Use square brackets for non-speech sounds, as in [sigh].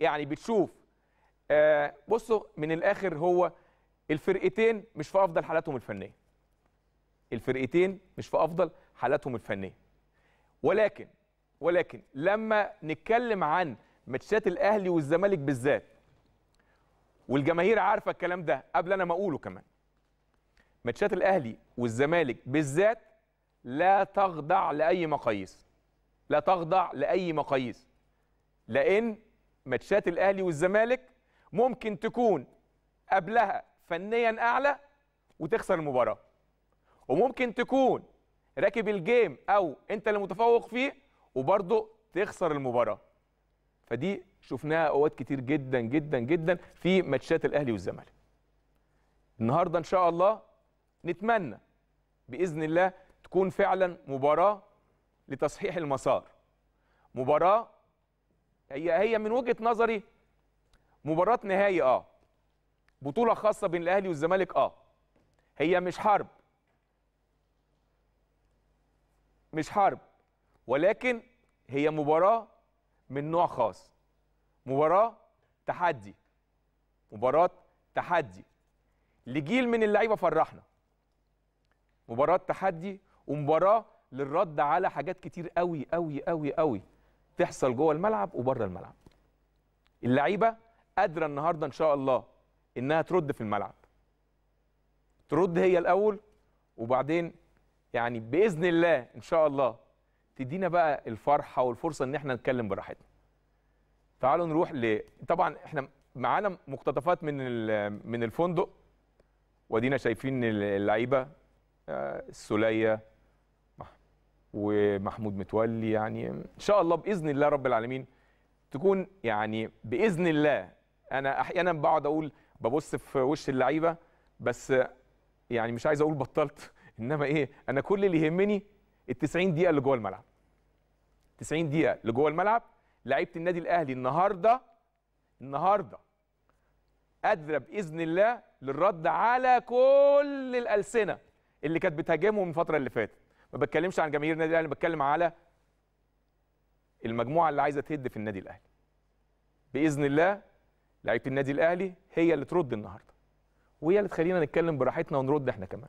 يعني بتشوف آه بصوا من الاخر هو الفرقتين مش في افضل حالاتهم الفنيه الفرقتين مش في افضل حالاتهم الفنيه ولكن ولكن لما نتكلم عن ماتشات الاهلي والزمالك بالذات والجماهير عارفه الكلام ده قبل انا ما اقوله كمان ماتشات الاهلي والزمالك بالذات لا تخضع لاي مقاييس لا تخضع لاي مقاييس لان ماتشات الاهلي والزمالك ممكن تكون قبلها فنيا اعلى وتخسر المباراه وممكن تكون راكب الجيم او انت اللي متفوق فيه وبرضه تخسر المباراه فدي شفناها اوقات كتير جدا جدا جدا في ماتشات الاهلي والزمالك النهارده ان شاء الله نتمنى باذن الله تكون فعلا مباراه لتصحيح المسار مباراه هي هي من وجهه نظري مباراه نهائي اه بطوله خاصه بين الاهلي والزمالك اه هي مش حرب مش حرب ولكن هي مباراه من نوع خاص مباراه تحدي مباراه تحدي لجيل من اللعيبه فرحنا مباراه تحدي ومباراه للرد على حاجات كتير قوي قوي قوي قوي تحصل جوه الملعب وبره الملعب اللعيبه قادره النهارده ان شاء الله انها ترد في الملعب ترد هي الاول وبعدين يعني باذن الله ان شاء الله تدينا بقى الفرحه والفرصه ان احنا نتكلم براحتنا تعالوا نروح ل طبعا احنا معانا مقتطفات من من الفندق ودينا شايفين اللعيبه السوليه آه، ومحمود متولي يعني ان شاء الله باذن الله رب العالمين تكون يعني باذن الله انا احيانا بقعد اقول ببص في وش اللعيبه بس يعني مش عايز اقول بطلت [laughs] انما ايه انا كل اللي يهمني ال 90 دقيقه اللي جوه الملعب 90 دقيقه اللي جوه الملعب لعيبه النادي الاهلي النهارده النهارده قادره باذن الله للرد على كل الالسنه اللي كانت بتهاجمهم الفتره اللي فاتت ما بتكلمش عن جماهير النادي الاهلي بتكلم على المجموعه اللي عايزه تهد في النادي الاهلي باذن الله لعيبه النادي الاهلي هي اللي ترد النهارده وهي اللي تخلينا نتكلم براحتنا ونرد احنا كمان